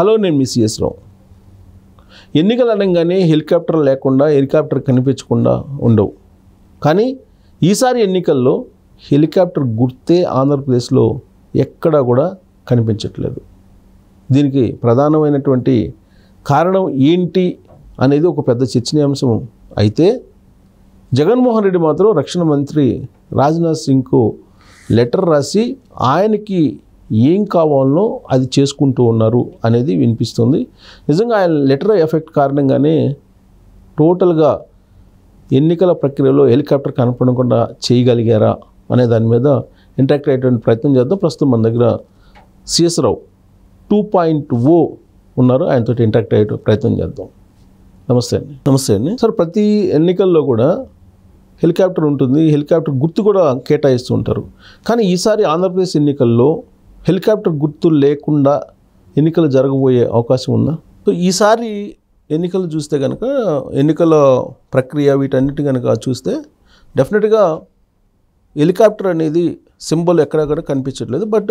hello నేను మిస్ఎస్ CS రావు ఎన్నికలు అనగానే హెలికాప్టర్ లేకుండా హెలికాప్టర్ కనిపించకుండా ఉండవు కానీ ఈసారి ఎన్నికల్లో హెలికాప్టర్ గుర్తే ఆంధ్రప్రదేశ్లో ఎక్కడా కూడా కనిపించట్లేదు దీనికి ప్రధానమైనటువంటి కారణం ఏంటి అనేది ఒక పెద్ద చర్చనీయాంశం అయితే జగన్మోహన్ రెడ్డి మాత్రం రక్షణ మంత్రి రాజ్నాథ్ సింగ్కు లెటర్ రాసి ఆయనకి ఏం కావాలనో అది చేసుకుంటూ ఉన్నారు అనేది వినిపిస్తుంది నిజంగా ఆయన లెటర్ ఎఫెక్ట్ కారణంగానే టోటల్గా ఎన్నికల ప్రక్రియలో హెలికాప్టర్ కనపడకుండా చేయగలిగారా అనే దాని మీద ఇంటాక్ట్ అయ్యేటువంటి ప్రయత్నం చేద్దాం ప్రస్తుతం మన దగ్గర C S Rao two point O ఉన్నారు ఆయనతో ఇంటాక్ట్ అయ్యే ప్రయత్నం చేద్దాం నమస్తే అండి నమస్తే అండి సార్ ప్రతి ఎన్నికల్లో కూడా హెలికాప్టర్ ఉంటుంది హెలికాప్టర్ గుర్తు కూడా కేటాయిస్తూ ఉంటారు కానీ ఈసారి ఆంధ్రప్రదేశ్ ఎన్నికల్లో హెలికాప్టర్ గుర్తులు లేకుండా ఎన్నికలు జరగబోయే అవకాశం ఉందా సో ఈసారి ఎన్నికలు చూస్తే కనుక ఎన్నికల ప్రక్రియ వీటన్నిటి కనుక చూస్తే డెఫినెట్గా హెలికాప్టర్ అనేది సింబల్ ఎక్కడెక్కడ కనిపించట్లేదు బట్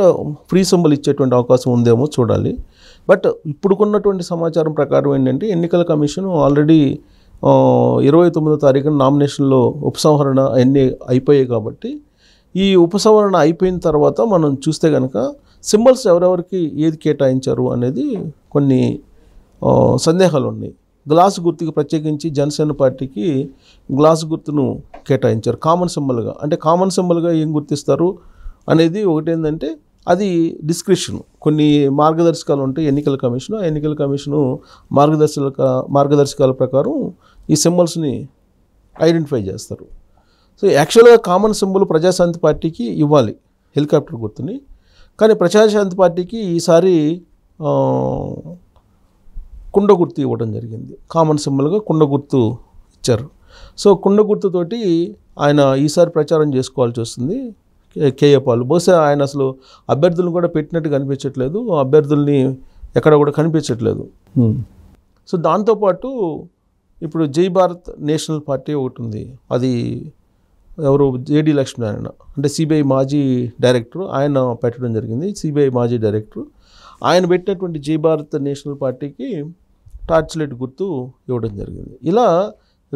ఫ్రీ సింబల్ ఇచ్చేటువంటి అవకాశం ఉందేమో చూడాలి బట్ ఇప్పుడుకున్నటువంటి సమాచారం ప్రకారం ఏంటంటే ఎన్నికల కమిషన్ ఆల్రెడీ ఇరవై తొమ్మిదో తారీఖున నామినేషన్లో ఉపసంహరణ అన్నీ అయిపోయాయి కాబట్టి ఈ ఉపసంహరణ అయిపోయిన తర్వాత మనం చూస్తే కనుక సింబల్స్ ఎవరెవరికి ఏది కేటాయించారు అనేది కొన్ని సందేహాలు ఉన్నాయి గ్లాస్ గుర్తుకి ప్రత్యేకించి జనసేన పార్టీకి గ్లాస్ గుర్తును కేటాయించారు కామన్ సింబల్గా అంటే కామన్ సింబల్గా ఏం గుర్తిస్తారు అనేది ఏంటంటే అది డిస్క్రిప్షన్ కొన్ని మార్గదర్శకాలు ఉంటాయి ఎన్నికల కమిషను ఆ ఎన్నికల కమిషను మార్గదర్శక మార్గదర్శకాల ప్రకారం ఈ సింబల్స్ని ఐడెంటిఫై చేస్తారు సో యాక్చువల్గా కామన్ సింబల్ ప్రజాశాంతి పార్టీకి ఇవ్వాలి హెలికాప్టర్ గుర్తుని కానీ ప్రజాశాంతి పార్టీకి ఈసారి కుండ గుర్తు ఇవ్వడం జరిగింది కామన్ సింబల్గా కుండ గుర్తు ఇచ్చారు సో కుండ గుర్తుతోటి ఆయన ఈసారి ప్రచారం చేసుకోవాల్సి వస్తుంది పాలు బహుశా ఆయన అసలు అభ్యర్థులను కూడా పెట్టినట్టు కనిపించట్లేదు అభ్యర్థుల్ని ఎక్కడ కూడా కనిపించట్లేదు సో దాంతోపాటు ఇప్పుడు జై భారత్ నేషనల్ పార్టీ ఒకటి ఉంది అది ఎవరు జేడి లక్ష్మీనారాయణ అంటే సిబిఐ మాజీ డైరెక్టర్ ఆయన పెట్టడం జరిగింది సిబిఐ మాజీ డైరెక్టర్ ఆయన పెట్టినటువంటి జై భారత్ నేషనల్ పార్టీకి టార్చ్ లైట్ గుర్తు ఇవ్వడం జరిగింది ఇలా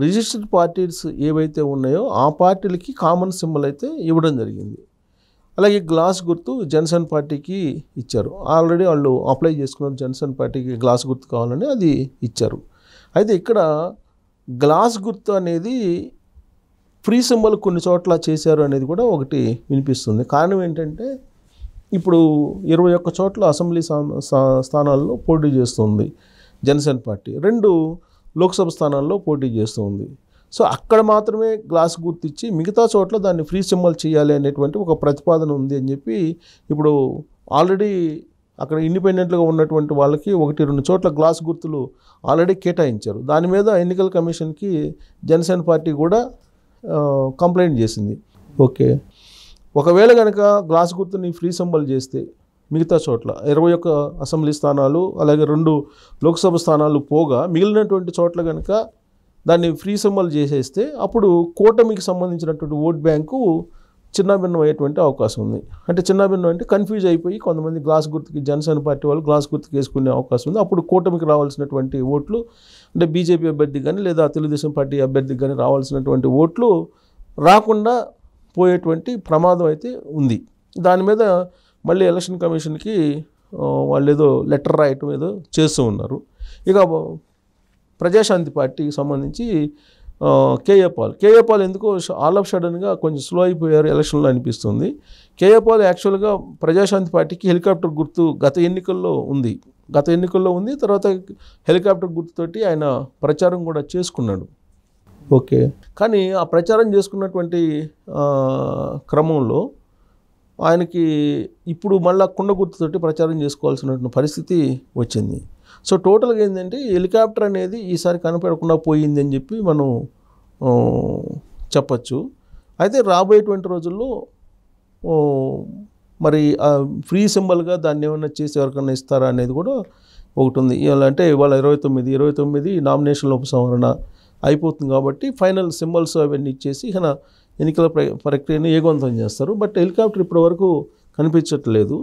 రిజిస్టర్డ్ పార్టీస్ ఏవైతే ఉన్నాయో ఆ పార్టీలకి కామన్ సింబల్ అయితే ఇవ్వడం జరిగింది అలాగే గ్లాస్ గుర్తు జన్సన్ పార్టీకి ఇచ్చారు ఆల్రెడీ వాళ్ళు అప్లై చేసుకున్నారు జనసేన పార్టీకి గ్లాస్ గుర్తు కావాలని అది ఇచ్చారు అయితే ఇక్కడ గ్లాస్ గుర్తు అనేది ఫ్రీ సింబల్ కొన్ని చోట్ల చేశారు అనేది కూడా ఒకటి వినిపిస్తుంది కారణం ఏంటంటే ఇప్పుడు ఇరవై ఒక్క చోట్ల అసెంబ్లీ స్థానాల్లో పోటీ చేస్తుంది జనసేన పార్టీ రెండు లోక్సభ స్థానాల్లో పోటీ చేస్తుంది సో అక్కడ మాత్రమే గ్లాస్ గుర్తిచ్చి మిగతా చోట్ల దాన్ని ఫ్రీ సింబల్ చేయాలి అనేటువంటి ఒక ప్రతిపాదన ఉంది అని చెప్పి ఇప్పుడు ఆల్రెడీ అక్కడ ఇండిపెండెంట్గా ఉన్నటువంటి వాళ్ళకి ఒకటి రెండు చోట్ల గ్లాస్ గుర్తులు ఆల్రెడీ కేటాయించారు దాని మీద ఎన్నికల కమిషన్కి జనసేన పార్టీ కూడా కంప్లైంట్ చేసింది ఓకే ఒకవేళ కనుక గ్లాస్ గుర్తుని ఫ్రీ సంబల్ చేస్తే మిగతా చోట్ల ఇరవై ఒక్క అసెంబ్లీ స్థానాలు అలాగే రెండు లోక్సభ స్థానాలు పోగా మిగిలినటువంటి చోట్ల కనుక దాన్ని ఫ్రీ సంబల్ చేసేస్తే అప్పుడు కూటమికి సంబంధించినటువంటి ఓట్ బ్యాంకు అయ్యేటువంటి అవకాశం ఉంది అంటే భిన్నం అంటే కన్ఫ్యూజ్ అయిపోయి కొంతమంది గ్లాస్ గుర్తుకి జనసేన పార్టీ వాళ్ళు గ్లాస్ గుర్తుకి వేసుకునే అవకాశం ఉంది అప్పుడు కూటమికి రావాల్సినటువంటి ఓట్లు అంటే బీజేపీ అభ్యర్థికి కానీ లేదా తెలుగుదేశం పార్టీ అభ్యర్థికి కానీ రావాల్సినటువంటి ఓట్లు రాకుండా పోయేటువంటి ప్రమాదం అయితే ఉంది దాని మీద మళ్ళీ ఎలక్షన్ కమిషన్కి వాళ్ళు ఏదో లెటర్ రాయటం ఏదో చేస్తూ ఉన్నారు ఇక ప్రజాశాంతి పార్టీకి సంబంధించి కేఏ పాల్ కేఏ పాల్ ఎందుకో ఆల్ ఆఫ్ సడన్గా కొంచెం స్లో అయిపోయారు ఎలక్షన్లో అనిపిస్తుంది కేఏ పాల్ యాక్చువల్గా ప్రజాశాంతి పార్టీకి హెలికాప్టర్ గుర్తు గత ఎన్నికల్లో ఉంది గత ఎన్నికల్లో ఉంది తర్వాత హెలికాప్టర్ గుర్తుతోటి ఆయన ప్రచారం కూడా చేసుకున్నాడు ఓకే కానీ ఆ ప్రచారం చేసుకున్నటువంటి క్రమంలో ఆయనకి ఇప్పుడు మళ్ళా కుండ గుర్తుతోటి ప్రచారం చేసుకోవాల్సినటువంటి పరిస్థితి వచ్చింది సో టోటల్గా ఏంటంటే హెలికాప్టర్ అనేది ఈసారి కనపడకుండా పోయింది అని చెప్పి మనం చెప్పచ్చు అయితే రాబోయేటువంటి రోజుల్లో మరి ఫ్రీ సింబల్గా దాన్ని ఏమైనా చేసి ఎవరికైనా ఇస్తారా అనేది కూడా ఒకటి ఉంది అంటే ఇవాళ ఇరవై తొమ్మిది ఇరవై తొమ్మిది నామినేషన్ల ఉపసంహరణ అయిపోతుంది కాబట్టి ఫైనల్ సింబల్స్ అవన్నీ ఇచ్చేసి ఇక ఎన్నికల ప్రక్రియను ఏగవంతం చేస్తారు బట్ హెలికాప్టర్ ఇప్పటి వరకు కనిపించట్లేదు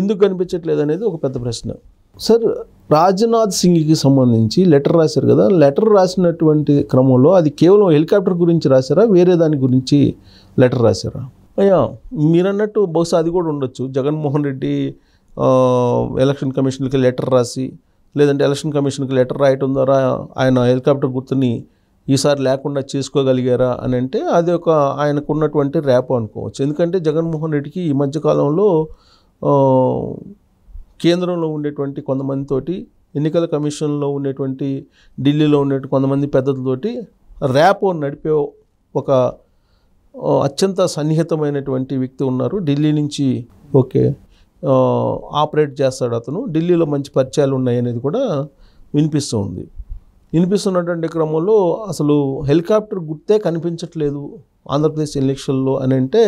ఎందుకు కనిపించట్లేదు అనేది ఒక పెద్ద ప్రశ్న సార్ రాజ్నాథ్ సింగ్కి సంబంధించి లెటర్ రాశారు కదా లెటర్ రాసినటువంటి క్రమంలో అది కేవలం హెలికాప్టర్ గురించి రాశారా వేరే దాని గురించి లెటర్ రాశారా అయ్యా మీరన్నట్టు బహుశా అది కూడా ఉండొచ్చు జగన్మోహన్ రెడ్డి ఎలక్షన్ కమిషన్కి లెటర్ రాసి లేదంటే ఎలక్షన్ కమిషన్కి లెటర్ రాయటం ద్వారా ఆయన హెలికాప్టర్ గుర్తుని ఈసారి లేకుండా చేసుకోగలిగారా అని అంటే అది ఒక ఆయనకున్నటువంటి ర్యాప్ అనుకోవచ్చు ఎందుకంటే జగన్మోహన్ రెడ్డికి ఈ మధ్యకాలంలో కేంద్రంలో ఉండేటువంటి కొంతమందితోటి ఎన్నికల కమిషన్లో ఉండేటువంటి ఢిల్లీలో ఉండే కొంతమంది పెద్దలతోటి ర్యాప్ నడిపే ఒక అత్యంత సన్నిహితమైనటువంటి వ్యక్తి ఉన్నారు ఢిల్లీ నుంచి ఓకే ఆపరేట్ చేస్తాడు అతను ఢిల్లీలో మంచి పరిచయాలు ఉన్నాయనేది కూడా వినిపిస్తూ ఉంది వినిపిస్తున్నటువంటి క్రమంలో అసలు హెలికాప్టర్ గుర్తే కనిపించట్లేదు ఆంధ్రప్రదేశ్ ఎలక్షన్లో అని అంటే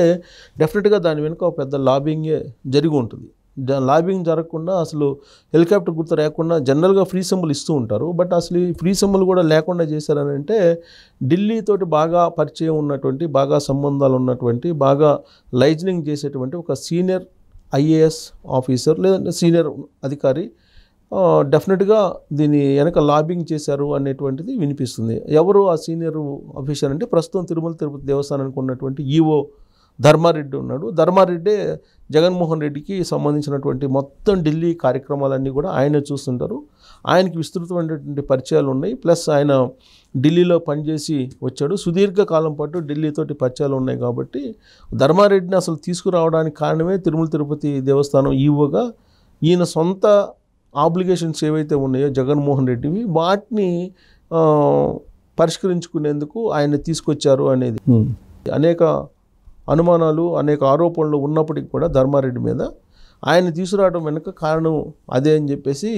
డెఫినెట్గా దాని వెనుక ఒక పెద్ద లాబింగే జరిగి ఉంటుంది లాబింగ్ జరగకుండా అసలు హెలికాప్టర్ గుర్తు లేకుండా జనరల్గా ఫ్రీ సింబల్ ఇస్తూ ఉంటారు బట్ అసలు ఈ ఫ్రీ సింబల్ కూడా లేకుండా చేశారని అంటే ఢిల్లీతోటి బాగా పరిచయం ఉన్నటువంటి బాగా సంబంధాలు ఉన్నటువంటి బాగా లైజనింగ్ చేసేటువంటి ఒక సీనియర్ ఐఏఎస్ ఆఫీసర్ లేదంటే సీనియర్ అధికారి డెఫినెట్గా దీని వెనక లాబింగ్ చేశారు అనేటువంటిది వినిపిస్తుంది ఎవరు ఆ సీనియర్ ఆఫీసర్ అంటే ప్రస్తుతం తిరుమల తిరుపతి దేవస్థానానికి ఉన్నటువంటి ఈవో ధర్మారెడ్డి ఉన్నాడు ధర్మారెడ్డే జగన్మోహన్ రెడ్డికి సంబంధించినటువంటి మొత్తం ఢిల్లీ కార్యక్రమాలన్నీ కూడా ఆయనే చూస్తుంటారు ఆయనకి విస్తృతమైనటువంటి పరిచయాలు ఉన్నాయి ప్లస్ ఆయన ఢిల్లీలో పనిచేసి వచ్చాడు సుదీర్ఘ కాలం పాటు ఢిల్లీతోటి పరిచయాలు ఉన్నాయి కాబట్టి ధర్మారెడ్డిని అసలు తీసుకురావడానికి కారణమే తిరుమల తిరుపతి దేవస్థానం ఈవోగా ఈయన సొంత ఆబ్లిగేషన్స్ ఏవైతే ఉన్నాయో జగన్మోహన్ రెడ్డివి వాటిని పరిష్కరించుకునేందుకు ఆయన తీసుకొచ్చారు అనేది అనేక అనుమానాలు అనేక ఆరోపణలు ఉన్నప్పటికీ కూడా ధర్మారెడ్డి మీద ఆయన తీసుకురావడం వెనుక కారణం అదే అని చెప్పేసి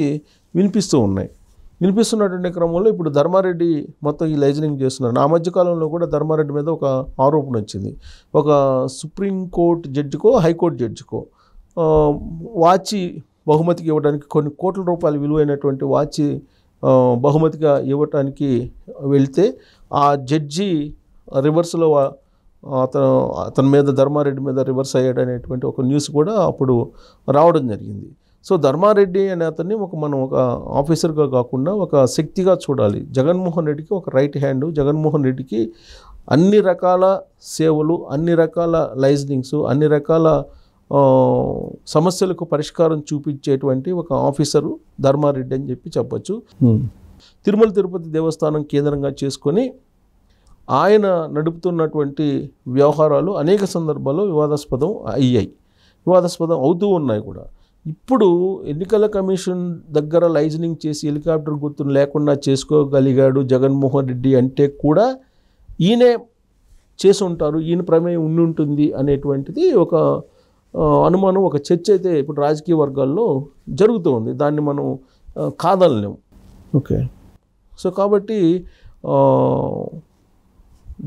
వినిపిస్తూ ఉన్నాయి వినిపిస్తున్నటువంటి క్రమంలో ఇప్పుడు ధర్మారెడ్డి మొత్తం ఈ లైజనింగ్ చేస్తున్నారు నా మధ్యకాలంలో కూడా ధర్మారెడ్డి మీద ఒక ఆరోపణ వచ్చింది ఒక సుప్రీంకోర్టు జడ్జికో హైకోర్టు జడ్జికో వాచి బహుమతికి ఇవ్వడానికి కొన్ని కోట్ల రూపాయలు విలువైనటువంటి వాచ్ బహుమతిగా ఇవ్వటానికి వెళ్తే ఆ జడ్జి రివర్స్లో అతను అతని మీద ధర్మారెడ్డి మీద రివర్స్ అయ్యాడు అనేటువంటి ఒక న్యూస్ కూడా అప్పుడు రావడం జరిగింది సో ధర్మారెడ్డి అనే అతన్ని ఒక మనం ఒక ఆఫీసర్గా కాకుండా ఒక శక్తిగా చూడాలి జగన్మోహన్ రెడ్డికి ఒక రైట్ హ్యాండ్ జగన్మోహన్ రెడ్డికి అన్ని రకాల సేవలు అన్ని రకాల లైజనింగ్స్ అన్ని రకాల సమస్యలకు పరిష్కారం చూపించేటువంటి ఒక ఆఫీసరు ధర్మారెడ్డి అని చెప్పి చెప్పచ్చు తిరుమల తిరుపతి దేవస్థానం కేంద్రంగా చేసుకొని ఆయన నడుపుతున్నటువంటి వ్యవహారాలు అనేక సందర్భాల్లో వివాదాస్పదం అయ్యాయి వివాదాస్పదం అవుతూ ఉన్నాయి కూడా ఇప్పుడు ఎన్నికల కమిషన్ దగ్గర లైజనింగ్ చేసి హెలికాప్టర్ గుర్తును లేకుండా చేసుకోగలిగాడు జగన్మోహన్ రెడ్డి అంటే కూడా ఈయనే చేసి ఉంటారు ఈయన ప్రమేయం ఉండి ఉంటుంది అనేటువంటిది ఒక అనుమానం ఒక చర్చ అయితే ఇప్పుడు రాజకీయ వర్గాల్లో జరుగుతూ ఉంది దాన్ని మనం కాదనలేము ఓకే సో కాబట్టి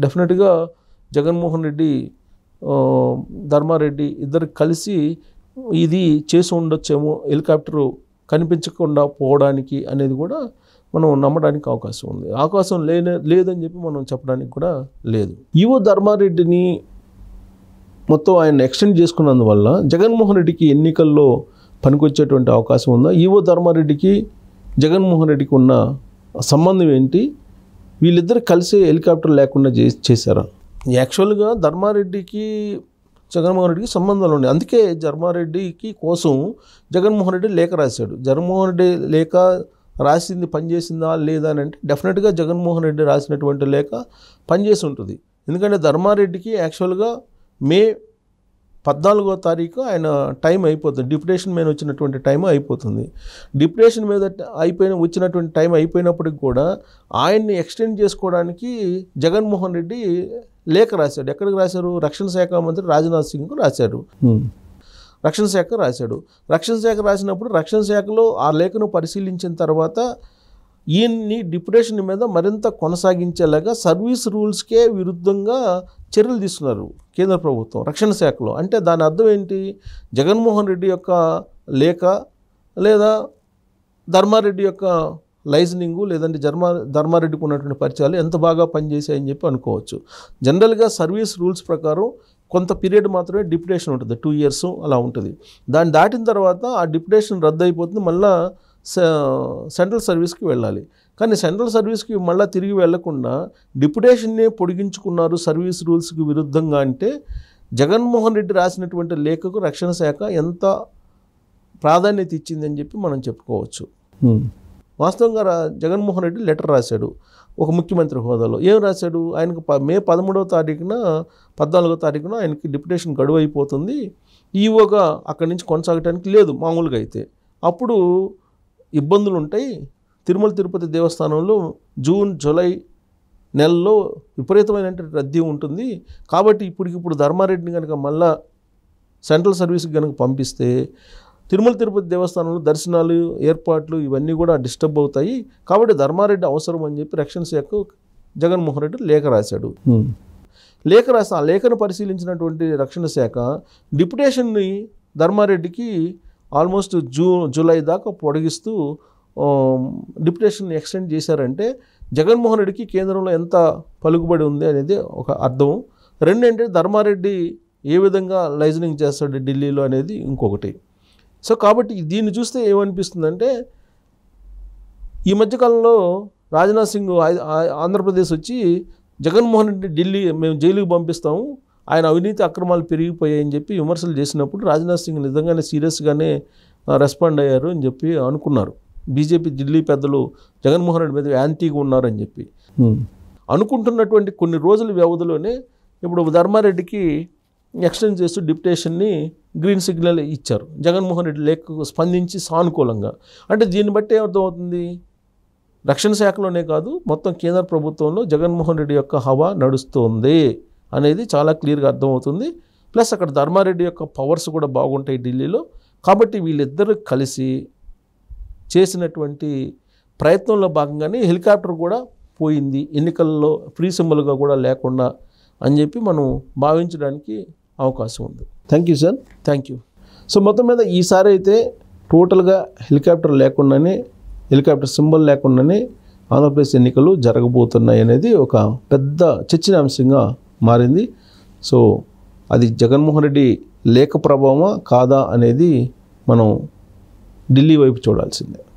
డెఫినెట్గా జగన్మోహన్ రెడ్డి ధర్మారెడ్డి ఇద్దరు కలిసి ఇది చేసి ఉండొచ్చేమో హెలికాప్టరు కనిపించకుండా పోవడానికి అనేది కూడా మనం నమ్మడానికి అవకాశం ఉంది అవకాశం లేనే లేదని చెప్పి మనం చెప్పడానికి కూడా లేదు ఈవో ధర్మారెడ్డిని మొత్తం ఆయన ఎక్స్టెండ్ చేసుకున్నందువల్ల జగన్మోహన్ రెడ్డికి ఎన్నికల్లో పనికొచ్చేటువంటి అవకాశం ఉందా ఈవో ధర్మారెడ్డికి జగన్మోహన్ రెడ్డికి ఉన్న సంబంధం ఏంటి వీళ్ళిద్దరు కలిసి హెలికాప్టర్ లేకుండా చే చేశారా యాక్చువల్గా ధర్మారెడ్డికి జగన్మోహన్ రెడ్డికి సంబంధాలు ఉన్నాయి అందుకే ధర్మారెడ్డికి కోసం జగన్మోహన్ రెడ్డి లేఖ రాశాడు జగన్మోహన్ రెడ్డి లేఖ రాసింది పనిచేసిందా లేదా అని అంటే డెఫినెట్గా జగన్మోహన్ రెడ్డి రాసినటువంటి లేఖ పనిచేసి ఉంటుంది ఎందుకంటే ధర్మారెడ్డికి యాక్చువల్గా మే పద్నాలుగో తారీఖు ఆయన టైం అయిపోతుంది డిప్రెషన్ మీద వచ్చినటువంటి టైం అయిపోతుంది డిప్రెషన్ మీద అయిపోయిన వచ్చినటువంటి టైం అయిపోయినప్పటికి కూడా ఆయన్ని ఎక్స్టెండ్ చేసుకోవడానికి జగన్మోహన్ రెడ్డి లేఖ రాశాడు ఎక్కడికి రాశారు రక్షణ శాఖ మంత్రి రాజ్నాథ్ సింగ్కు రాశారు రక్షణ శాఖ రాశాడు రక్షణ శాఖ రాసినప్పుడు రక్షణ శాఖలో ఆ లేఖను పరిశీలించిన తర్వాత ఈయన్ని డిప్రెషన్ మీద మరింత కొనసాగించేలాగా సర్వీస్ రూల్స్కే విరుద్ధంగా చర్యలు తీసుకున్నారు కేంద్ర ప్రభుత్వం రక్షణ శాఖలో అంటే దాని అర్థం ఏంటి జగన్మోహన్ రెడ్డి యొక్క లేఖ లేదా ధర్మారెడ్డి యొక్క లైజనింగు లేదంటే ధర్మ ధర్మారెడ్డికి ఉన్నటువంటి పరిచయాలు ఎంత బాగా పనిచేసాయని చెప్పి అనుకోవచ్చు జనరల్గా సర్వీస్ రూల్స్ ప్రకారం కొంత పీరియడ్ మాత్రమే డిప్యుటేషన్ ఉంటుంది టూ ఇయర్స్ అలా ఉంటుంది దాన్ని దాటిన తర్వాత ఆ డిప్యుటేషన్ రద్దు అయిపోతుంది మళ్ళీ సెంట్రల్ సర్వీస్కి వెళ్ళాలి కానీ సెంట్రల్ సర్వీస్కి మళ్ళీ తిరిగి వెళ్లకుండా డిప్యుటేషన్నే పొడిగించుకున్నారు సర్వీస్ రూల్స్కి విరుద్ధంగా అంటే జగన్మోహన్ రెడ్డి రాసినటువంటి లేఖకు రక్షణ శాఖ ఎంత ప్రాధాన్యత ఇచ్చిందని చెప్పి మనం చెప్పుకోవచ్చు వాస్తవంగా జగన్మోహన్ రెడ్డి లెటర్ రాశాడు ఒక ముఖ్యమంత్రి హోదాలో ఏం రాశాడు ఆయనకు మే పదమూడవ తారీఖున పద్నాలుగో తారీఖున ఆయనకి డిప్యుటేషన్ గడువు అయిపోతుంది ఈవోగా అక్కడి నుంచి కొనసాగటానికి లేదు మామూలుగా అయితే అప్పుడు ఇబ్బందులు ఉంటాయి తిరుమల తిరుపతి దేవస్థానంలో జూన్ జూలై నెలలో విపరీతమైన రద్దీ ఉంటుంది కాబట్టి ఇప్పటికిప్పుడు ధర్మారెడ్డిని కనుక మళ్ళా సెంట్రల్ సర్వీస్కి కనుక పంపిస్తే తిరుమల తిరుపతి దేవస్థానంలో దర్శనాలు ఏర్పాట్లు ఇవన్నీ కూడా డిస్టర్బ్ అవుతాయి కాబట్టి ధర్మారెడ్డి అవసరం అని చెప్పి రక్షణ శాఖ జగన్మోహన్ రెడ్డి లేఖ రాశాడు లేఖ రాసిన ఆ లేఖను పరిశీలించినటువంటి రక్షణ శాఖ డిప్యుటేషన్ని ధర్మారెడ్డికి ఆల్మోస్ట్ జూ జూలై దాకా పొడిగిస్తూ డిప్యుటేషన్ ఎక్స్టెండ్ చేశారంటే జగన్మోహన్ రెడ్డికి కేంద్రంలో ఎంత పలుకుబడి ఉంది అనేది ఒక అర్థం రెండు ఏంటంటే ధర్మారెడ్డి ఏ విధంగా లైజనింగ్ చేస్తాడు ఢిల్లీలో అనేది ఇంకొకటి సో కాబట్టి దీన్ని చూస్తే ఏమనిపిస్తుందంటే ఈ మధ్యకాలంలో రాజ్నాథ్ సింగ్ ఆంధ్రప్రదేశ్ వచ్చి జగన్మోహన్ రెడ్డి ఢిల్లీ మేము జైలుకి పంపిస్తాము ఆయన అవినీతి అక్రమాలు పెరిగిపోయాయని చెప్పి విమర్శలు చేసినప్పుడు రాజ్నాథ్ సింగ్ నిజంగానే సీరియస్గానే రెస్పాండ్ అయ్యారు అని చెప్పి అనుకున్నారు బీజేపీ ఢిల్లీ పెద్దలు జగన్మోహన్ రెడ్డి మీద యాంటీగా ఉన్నారని చెప్పి అనుకుంటున్నటువంటి కొన్ని రోజుల వ్యవధిలోనే ఇప్పుడు ధర్మారెడ్డికి ఎక్స్టెండ్ చేస్తూ డిప్యుటేషన్ని గ్రీన్ సిగ్నల్ ఇచ్చారు జగన్మోహన్ రెడ్డి లేఖకు స్పందించి సానుకూలంగా అంటే దీన్ని బట్టి ఏమర్థమవుతుంది రక్షణ శాఖలోనే కాదు మొత్తం కేంద్ర ప్రభుత్వంలో జగన్మోహన్ రెడ్డి యొక్క హవా నడుస్తోంది అనేది చాలా క్లియర్గా అర్థమవుతుంది ప్లస్ అక్కడ ధర్మారెడ్డి యొక్క పవర్స్ కూడా బాగుంటాయి ఢిల్లీలో కాబట్టి వీళ్ళిద్దరూ కలిసి చేసినటువంటి ప్రయత్నంలో భాగంగానే హెలికాప్టర్ కూడా పోయింది ఎన్నికల్లో ఫ్రీ సింబల్గా కూడా లేకుండా అని చెప్పి మనం భావించడానికి అవకాశం ఉంది thank you sir thank you so మొత్తం మీద ఈసారి అయితే టోటల్గా హెలికాప్టర్ లేకుండానే హెలికాప్టర్ సింబల్ లేకుండానే ఆంధ్రప్రదేశ్ ఎన్నికలు జరగబోతున్నాయి అనేది ఒక పెద్ద చర్చనాంశంగా మారింది సో అది జగన్మోహన్ రెడ్డి లేఖ ప్రభావమా కాదా అనేది మనం ఢిల్లీ వైపు చూడాల్సిందే